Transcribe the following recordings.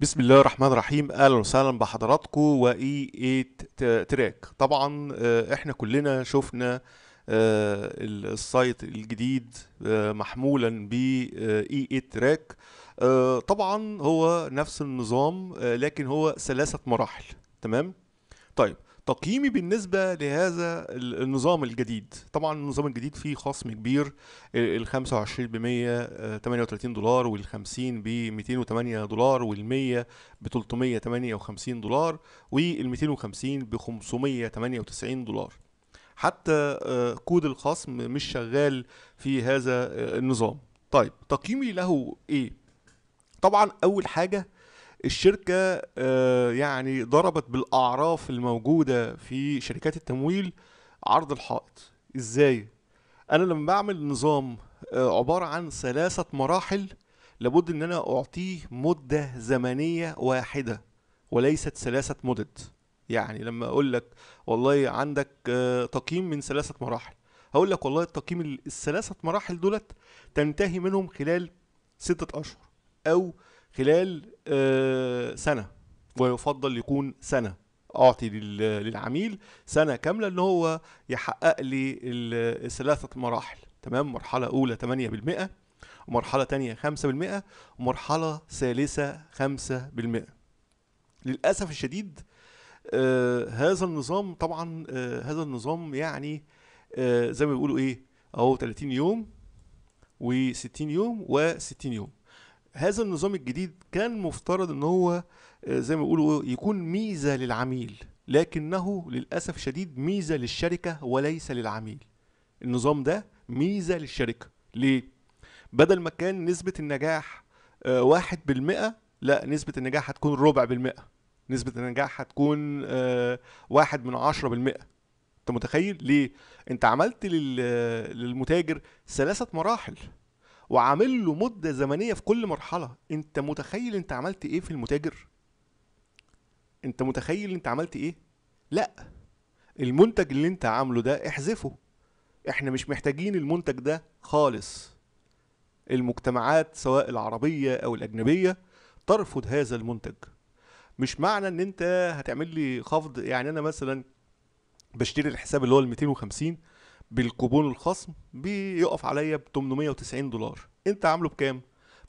بسم الله الرحمن الرحيم اهلا وسهلا بحضراتكم واي 8 إيه تراك طبعا آه، احنا كلنا شفنا آه، السايت الجديد آه، محمولا ب اي 8 إيه تراك طبعا هو نفس النظام لكن هو ثلاثه مراحل تمام طيب تقييمي بالنسبة لهذا النظام الجديد طبعا النظام الجديد فيه خصم كبير ال 25 ب 138 دولار وال 50 ب 208 دولار وال 100 ب 358 دولار وال 250 ب 598 دولار حتى آه، كود الخصم مش شغال في هذا آه، النظام طيب تقييمي له ايه طبعا اول حاجه الشركه آه، يعني ضربت بالاعراف الموجوده في شركات التمويل عرض الحائط ازاي انا لما بعمل نظام آه، عباره عن ثلاثه مراحل لابد ان انا اعطيه مده زمنيه واحده وليست ثلاثه مدد يعني لما اقول لك والله عندك آه، تقييم من ثلاثه مراحل هقول لك والله التقييم الثلاثه مراحل دولت تنتهي منهم خلال سته اشهر او خلال آه، سنه ويفضل يكون سنه اعطي للعميل سنه كامله ان هو يحقق لي الثلاثه مراحل تمام مرحله اولى 8% ومرحله ثانيه 5% ومرحله ثالثه 5% للاسف الشديد آه هذا النظام طبعا آه هذا النظام يعني آه زي ما بيقولوا ايه اهو 30 يوم و60 يوم و60 يوم هذا النظام الجديد كان مفترض ان هو آه، زي ما بيقولوا يكون ميزه للعميل لكنه للاسف شديد ميزه للشركه وليس للعميل النظام ده ميزه للشركه ليه بدل ما كان نسبه النجاح آه، واحد بالمئة لا نسبه النجاح هتكون ربع بالمئة نسبه النجاح هتكون آه، واحد من عشرة بالمئة انت متخيل ليه انت عملت للمتاجر ثلاثه مراحل وعامل له مده زمنيه في كل مرحله انت متخيل انت عملت ايه في المتاجر انت متخيل انت عملت ايه لا المنتج اللي انت عامله ده احذفه احنا مش محتاجين المنتج ده خالص المجتمعات سواء العربية او الاجنبية ترفض هذا المنتج مش معنى ان انت هتعمل لي خفض يعني انا مثلا بشتري الحساب اللي هو ال 250 بالكوبون الخصم بيقف عليا ب 890 دولار انت عامله بكام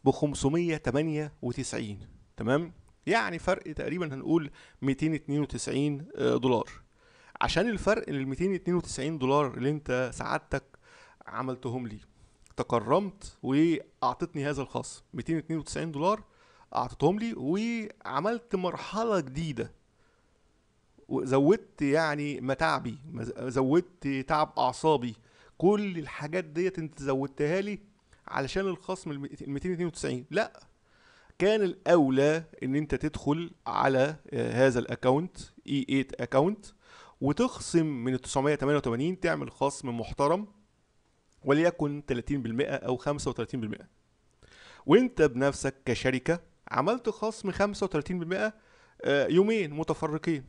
ب 598 تمام يعني فرق تقريبا هنقول 292 دولار عشان الفرق ال 292 دولار اللي انت سعادتك عملتهم لي تكرمت واعطتني هذا الخصم 292 دولار اعطتهم لي وعملت مرحله جديده زودت يعني متاعبي زودت تعب اعصابي كل الحاجات ديت انت زودتها لي علشان الخصم ال 292 لا كان الاولى ان انت تدخل على آه، هذا الاكونت اي 8 اكونت وتخصم من ال 988 تعمل خصم محترم وليكن 30% او 35% وانت بنفسك كشركه عملت خصم 35% آه، يومين متفرقين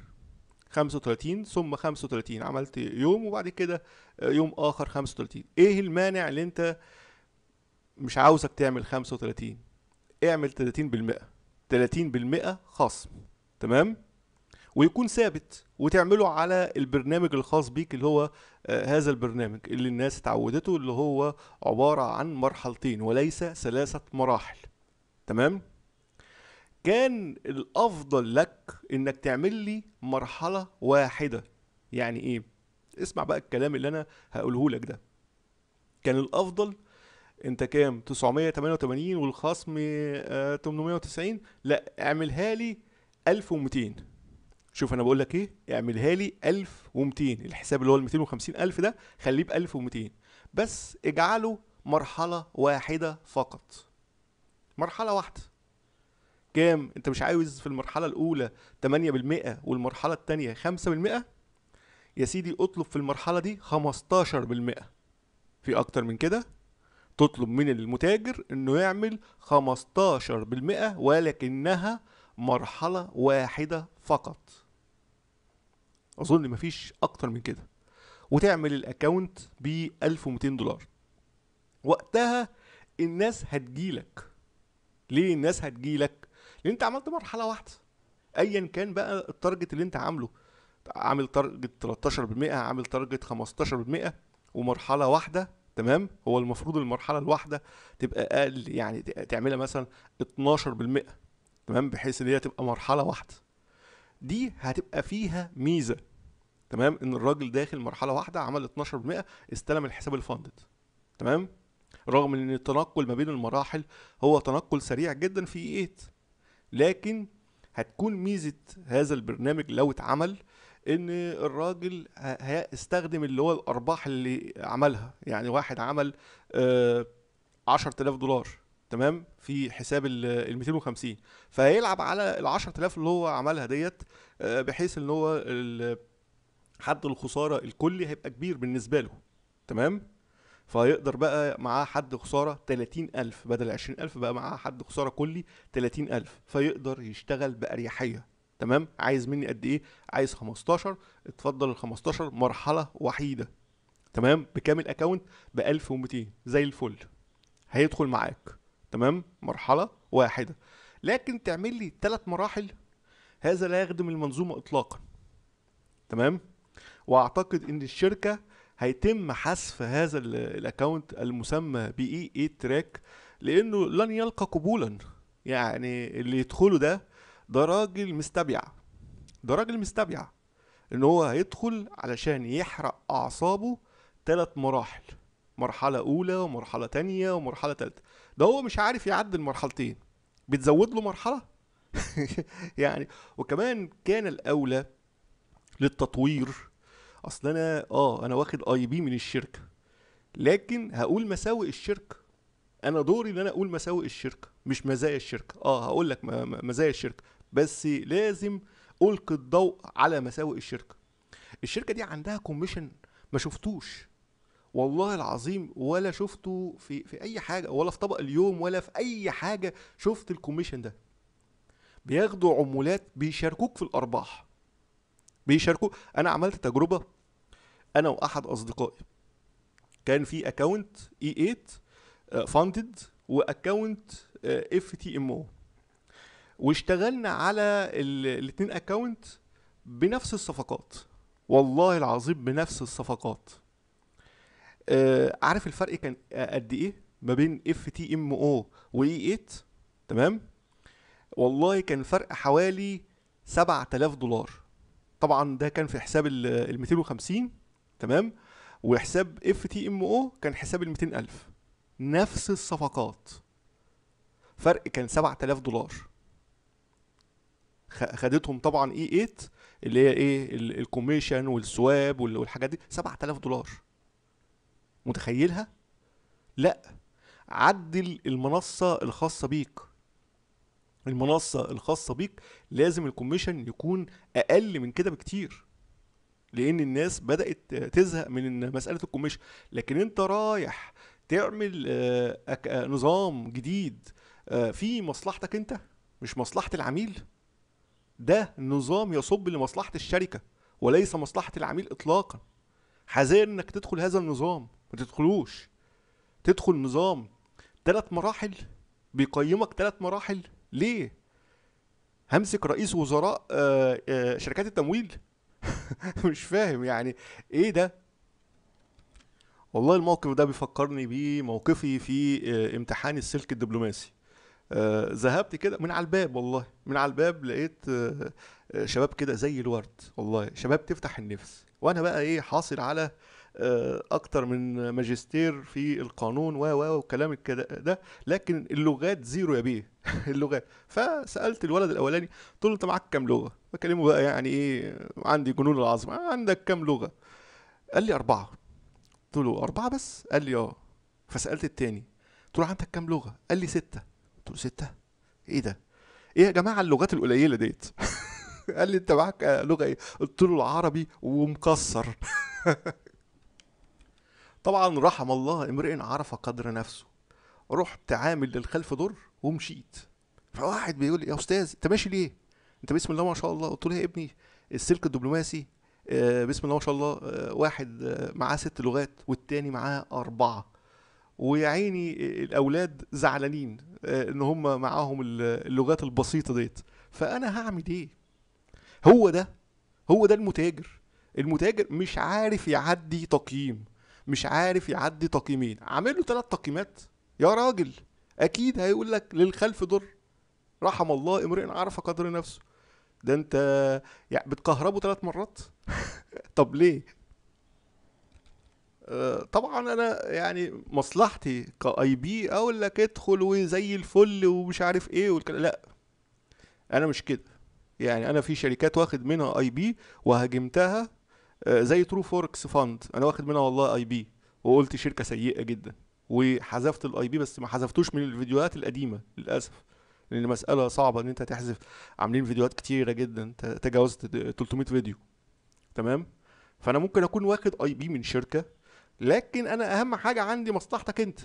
35 ثم 35 عملت يوم وبعد كده آه، يوم اخر 35 ايه المانع اللي انت مش عاوزك تعمل 35 اعمل 30% 30% خصم تمام ويكون ثابت وتعمله على البرنامج الخاص بيك اللي هو آه، هذا البرنامج اللي الناس اتعودته اللي هو عبارة عن مرحلتين وليس ثلاثة مراحل تمام كان الافضل لك انك تعمل لي مرحله واحده يعني ايه اسمع بقى الكلام اللي انا هقوله لك ده كان الافضل انت كام 988 والخصم 890 آه، لا اعملها لي 1200 شوف انا بقول لك ايه اعملها لي 1200 الحساب اللي هو ال 250 الف ده خليه ب 1200 بس اجعله مرحله واحده فقط مرحله واحده كام انت مش عاوز في المرحله الاولى 8% والمرحله الثانيه 5% يا سيدي اطلب في المرحله دي 15% في اكتر من كده تطلب من المتاجر انه يعمل 15% ولكنها مرحله واحده فقط اظن مفيش اكتر من كده وتعمل الاكونت ب 1200 دولار وقتها الناس هتجيلك ليه الناس هتجيلك لان انت عملت مرحله واحده ايا كان بقى التارجت اللي انت عامله عامل تارجت 13% عامل تارجت 15% ومرحله واحده تمام هو المفروض المرحله الواحده تبقى اقل يعني تعملها مثلا 12% تمام بحيث ان هي تبقى مرحله واحده دي هتبقى فيها ميزه تمام ان الراجل داخل مرحله واحده عمل 12% استلم الحساب الفاندد تمام رغم ان التنقل ما بين المراحل هو تنقل سريع جدا في 8 e لكن هتكون ميزه هذا البرنامج لو اتعمل ان الراجل هيستخدم اللي هو الارباح اللي عملها يعني واحد عمل آه 10000 دولار تمام في حساب ال 250 فهيلعب على ال 10000 اللي هو عملها ديت آه بحيث ان هو حد الخساره الكلي هيبقى كبير بالنسبه له تمام فيقدر بقى معاه حد خساره 30000 بدل 20000 بقى معاه حد خساره كلي 30000 فيقدر يشتغل باريحيه تمام عايز مني قد ايه عايز 15 اتفضل ال 15 مرحله وحيده تمام بكام الاكونت ب 1200 زي الفل هيدخل معاك تمام مرحله واحده لكن تعمل لي ثلاث مراحل هذا لا يخدم المنظومه اطلاقا تمام واعتقد ان الشركه هيتم حذف هذا الاكونت المسمى بي اي تراك لانه لن يلقى قبولا يعني اللي يدخله ده ده راجل مستبيع ده راجل مستبيع ان هو هيدخل علشان يحرق اعصابه ثلاث مراحل مرحلة أولى ومرحلة تانية ومرحلة تالتة ده هو مش عارف يعدي المرحلتين بتزود له مرحلة يعني وكمان كان الأولى للتطوير اصل انا اه انا واخد اي بي من الشركه لكن هقول مساوئ الشركه انا دوري ان انا اقول مساوئ الشركه مش مزايا الشركه اه هقول لك مزايا الشركه بس لازم القي الضوء على مساوئ الشركه الشركه دي عندها كوميشن ما شفتوش والله العظيم ولا شفته في في اي حاجه ولا في طبق اليوم ولا في اي حاجه شفت الكوميشن ده بياخدوا عمولات بيشاركوك في الارباح بيشاركوا انا عملت تجربه انا واحد اصدقائي كان في اكونت اي 8 فاندد واكونت اف تي ام او واشتغلنا على الاثنين اكونت بنفس الصفقات والله العظيم بنفس الصفقات آه، عارف الفرق كان آه، قد ايه ما بين اف تي ام او واي 8 تمام والله كان فرق حوالي 7000 دولار طبعا ده كان في حساب ال 250 تمام وحساب اف تي ام او كان حساب ال 200000 نفس الصفقات فرق كان 7000 دولار خدتهم طبعا اي 8 اللي هي ايه الكوميشن والسواب والحاجات دي 7000 دولار متخيلها لا عدل المنصه الخاصه بيك المنصه الخاصه بيك لازم الكوميشن يكون اقل من كده بكتير لان الناس بدات تزهق من مساله الكوميشن لكن انت رايح تعمل آه، آه، نظام جديد آه، في مصلحتك انت مش مصلحه العميل ده نظام يصب لمصلحه الشركه وليس مصلحه العميل اطلاقا حذر انك تدخل هذا النظام ما تدخلوش تدخل نظام ثلاث مراحل بيقيمك ثلاث مراحل ليه همسك رئيس وزراء آه، آه، شركات التمويل مش فاهم يعني ايه ده والله الموقف ده بيفكرني بموقفي في آه، امتحان السلك الدبلوماسي ذهبت كده من على الباب والله من على الباب لقيت شباب كده زي الورد والله شباب تفتح النفس وانا بقى ايه حاصل على آه، اكتر من ماجستير في القانون و و وكلام ده لكن اللغات زيرو يا بيه اللغات فسالت الولد الاولاني قلت له انت معاك كام لغه بكلمه بقى يعني ايه عندي جنون العظمه عندك كام لغه قال لي اربعه قلت له اربعه بس قال لي اه فسالت التاني قلت له عندك كام لغه قال لي سته قلت له سته ايه ده ايه يا جماعه اللغات القليله ديت قال لي انت معاك آه، لغه ايه قلت له العربي ومكسر طبعا رحم الله امرئ عرف قدر نفسه رحت عامل للخلف ضر ومشيت فواحد بيقول لي يا استاذ انت ماشي ليه انت بسم الله ما شاء الله قلت له يا ابني السلك الدبلوماسي آه، بسم الله ما شاء الله آه، واحد آه، معاه ست لغات والتاني معاه اربعه ويا عيني الاولاد زعلانين ان هم معاهم اللغات البسيطه ديت فانا هعمل ايه هو ده هو ده المتاجر المتاجر مش عارف يعدي تقييم مش عارف يعدي تقييمين عامل له ثلاث تقييمات يا راجل اكيد هيقول لك للخلف ضر رحم الله امرئ عرف قدر نفسه ده انت يعني بتكهربه ثلاث مرات طب ليه آه، طبعا انا يعني مصلحتي كاي بي اقول لك ادخل وزي الفل ومش عارف ايه والكلام لا انا مش كده يعني انا في شركات واخد منها اي بي وهاجمتها آه، زي ترو فوركس فاند انا واخد منها والله اي بي وقلت شركه سيئه جدا وحذفت الاي بي بس ما حذفتوش من الفيديوهات القديمه للاسف لان مساله صعبه ان انت تحذف عاملين فيديوهات كتيره جدا تجاوزت 300 فيديو تمام فانا ممكن اكون واخد اي بي من شركه لكن انا اهم حاجه عندي مصلحتك انت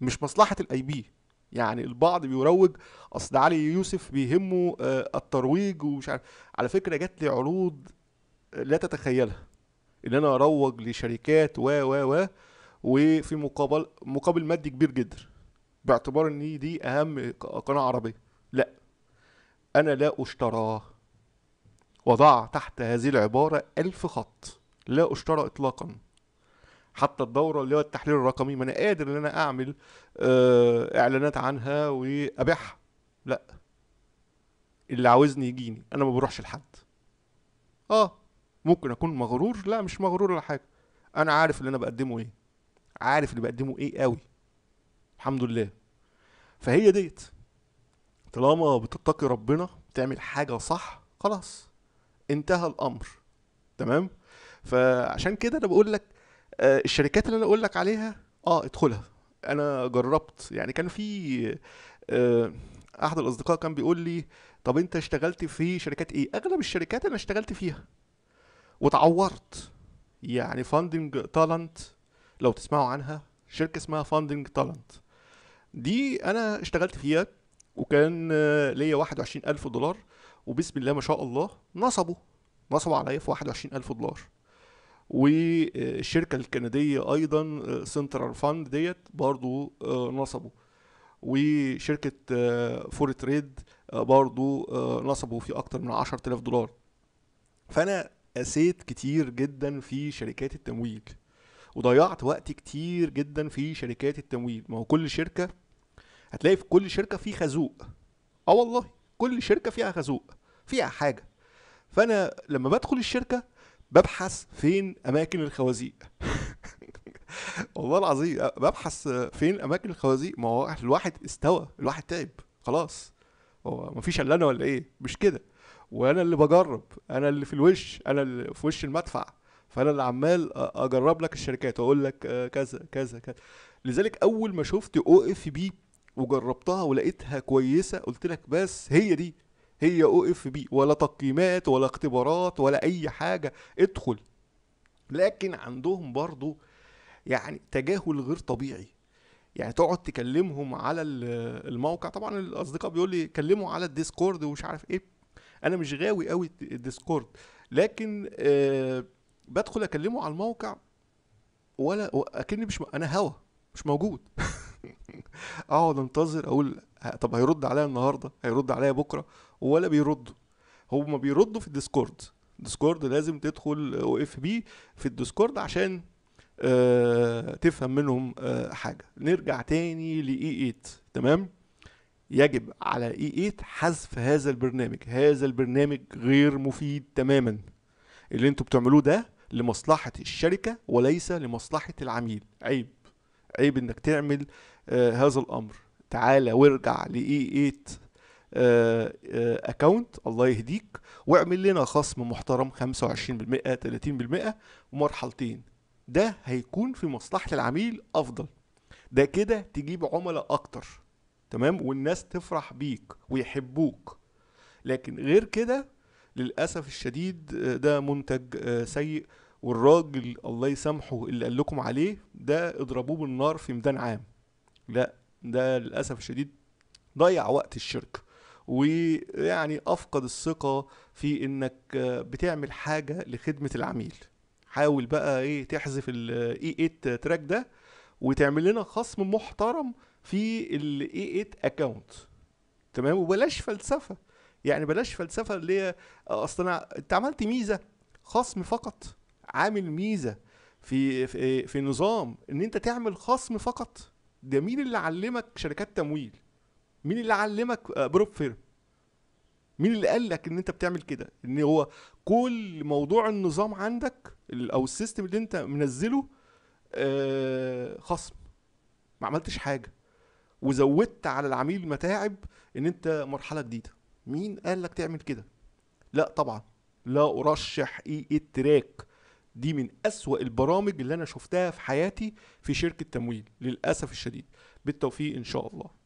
مش مصلحه الاي بي يعني البعض بيروج اصل علي يوسف بيهمه آه، الترويج ومش عارف على فكره جات لي عروض لا تتخيلها ان انا اروج لشركات و و و وفي مقابل مقابل مادي كبير جدا باعتبار ان دي اهم قناه عربيه لا انا لا اشترى وضع تحت هذه العباره ألف خط لا اشترى اطلاقا حتى الدوره اللي هو التحليل الرقمي ما انا قادر ان انا اعمل آه، اعلانات عنها وابيعها لا اللي عاوزني يجيني انا ما بروحش لحد اه ممكن اكون مغرور لا مش مغرور ولا حاجه انا عارف اللي انا بقدمه ايه عارف اللي بقدمه ايه قوي الحمد لله فهي ديت طالما بتتقي ربنا بتعمل حاجه صح خلاص انتهى الامر تمام فعشان كده انا بقول لك آه، الشركات اللي انا اقول لك عليها اه ادخلها انا جربت يعني كان في آه، احد الاصدقاء كان بيقول لي طب انت اشتغلت في شركات ايه اغلب الشركات انا اشتغلت فيها واتعورت يعني فاندنج تالنت لو تسمعوا عنها شركه اسمها فاندنج تالنت دي انا اشتغلت فيها وكان آه، ليا 21000 دولار وبسم الله ما شاء الله نصبوا نصبوا عليا في 21000 دولار والشركة الكندية أيضا سنترال آه، فاند ديت برضو آه، نصبوا وشركة فور تريد برضو نصبوا في أكتر من 10000 دولار فأنا قسيت كتير جدا في شركات التمويل وضيعت وقت كتير جدا في شركات التمويل ما هو كل شركه هتلاقي في كل شركه في خازوق اه والله كل شركه فيها خازوق فيها حاجه فانا لما بدخل الشركه ببحث فين اماكن الخوازيق والله العظيم ببحث فين اماكن الخوازيق ما هو الواحد استوى الواحد تعب خلاص هو مفيش الا انا ولا ايه مش كده وانا اللي بجرب انا اللي في الوش انا اللي في وش المدفع فانا اللي عمال اجرب لك الشركات واقول لك آه، كذا كذا كذا لذلك اول ما شفت او اف بي وجربتها ولقيتها كويسه قلت لك بس هي دي هي او اف بي ولا تقييمات ولا اختبارات ولا اي حاجه ادخل لكن عندهم برضو يعني تجاهل غير طبيعي يعني تقعد تكلمهم على الموقع طبعا الاصدقاء بيقول لي كلموا على الديسكورد ومش عارف ايه انا مش غاوي قوي الديسكورد لكن آه بدخل اكلمه على الموقع ولا اكني مش م... انا هوا مش موجود اقعد انتظر اقول طب هيرد عليا النهارده هيرد عليا بكره ولا بيردوا هما بيردوا في الديسكورد ديسكورد لازم تدخل او اف بي في الديسكورد عشان آه تفهم منهم آه حاجه نرجع تاني لاي 8 تمام يجب على اي 8 إيه حذف هذا البرنامج هذا البرنامج غير مفيد تماما اللي انتوا بتعملوه ده لمصلحة الشركة وليس لمصلحة العميل عيب عيب انك تعمل آه هذا الامر تعالى وارجع لاي 8 اكونت الله يهديك واعمل لنا خصم محترم 25% 30% ومرحلتين ده هيكون في مصلحة العميل افضل ده كده تجيب عملاء اكتر تمام والناس تفرح بيك ويحبوك لكن غير كده للاسف الشديد آه، ده منتج آه، سيء والراجل الله يسامحه اللي قال لكم عليه ده اضربوه بالنار في ميدان عام لا ده للاسف الشديد ضيع وقت الشركه ويعني افقد الثقه في انك آه، بتعمل حاجه لخدمه العميل حاول بقى ايه تحذف الاي 8 إيه، تراك ده وتعمل لنا خصم محترم في الاي 8 اكونت تمام وبلاش فلسفه يعني بلاش فلسفه اللي هي اصل انا انت عملت ميزه خصم فقط عامل ميزه في في, في نظام ان انت تعمل خصم فقط ده مين اللي علمك شركات تمويل مين اللي علمك آه، بروب فيرم مين اللي قال لك ان انت بتعمل كده ان هو كل موضوع النظام عندك او السيستم اللي انت منزله آه، خصم ما عملتش حاجه وزودت على العميل متاعب ان انت مرحله جديده مين قال لك تعمل كده لا طبعا لا ارشح اي التراك دي من اسوا البرامج اللي انا شفتها في حياتي في شركه تمويل للاسف الشديد بالتوفيق ان شاء الله